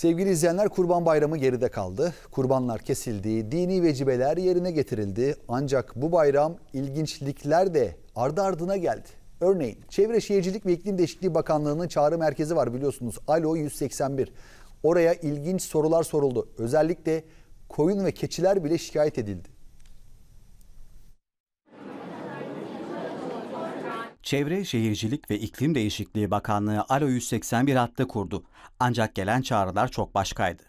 Sevgili izleyenler Kurban Bayramı geride kaldı. Kurbanlar kesildi, dini vecibeler yerine getirildi. Ancak bu bayram ilginçlikler de ardı ardına geldi. Örneğin Çevre Şehircilik ve İklim Değişikliği Bakanlığı'nın çağrı merkezi var biliyorsunuz. Alo 181. Oraya ilginç sorular soruldu. Özellikle koyun ve keçiler bile şikayet edildi. Çevre Şehircilik ve İklim Değişikliği Bakanlığı ALO 181 hattı kurdu. Ancak gelen çağrılar çok başkaydı.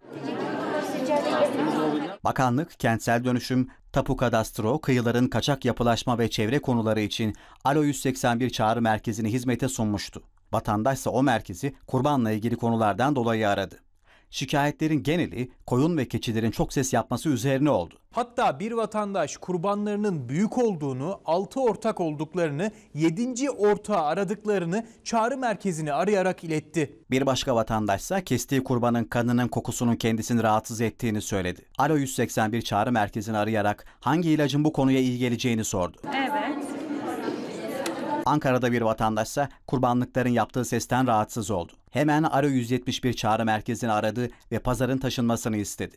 Bakanlık, kentsel dönüşüm, tapu kadastro, kıyıların kaçak yapılaşma ve çevre konuları için ALO 181 çağrı merkezini hizmete sunmuştu. Vatandaş ise o merkezi kurbanla ilgili konulardan dolayı aradı şikayetlerin geneli koyun ve keçilerin çok ses yapması üzerine oldu. Hatta bir vatandaş kurbanlarının büyük olduğunu, altı ortak olduklarını, yedinci ortağı aradıklarını çağrı merkezini arayarak iletti. Bir başka vatandaşsa kestiği kurbanın kanının kokusunun kendisini rahatsız ettiğini söyledi. Alo 181 çağrı merkezini arayarak hangi ilacın bu konuya iyi geleceğini sordu. Evet. Ankara'da bir vatandaşsa kurbanlıkların yaptığı sesten rahatsız oldu. Hemen Aro 171 çağrı merkezini aradı ve pazarın taşınmasını istedi.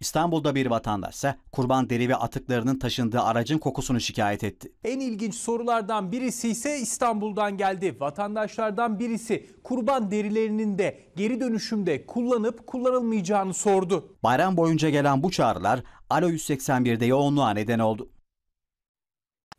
İstanbul'da bir vatandaşsa kurban deri ve atıklarının taşındığı aracın kokusunu şikayet etti. En ilginç sorulardan birisi ise İstanbul'dan geldi. Vatandaşlardan birisi kurban derilerinin de geri dönüşümde kullanıp kullanılmayacağını sordu. Bayram boyunca gelen bu çağrılar Alo 181'de yoğunluğa neden oldu.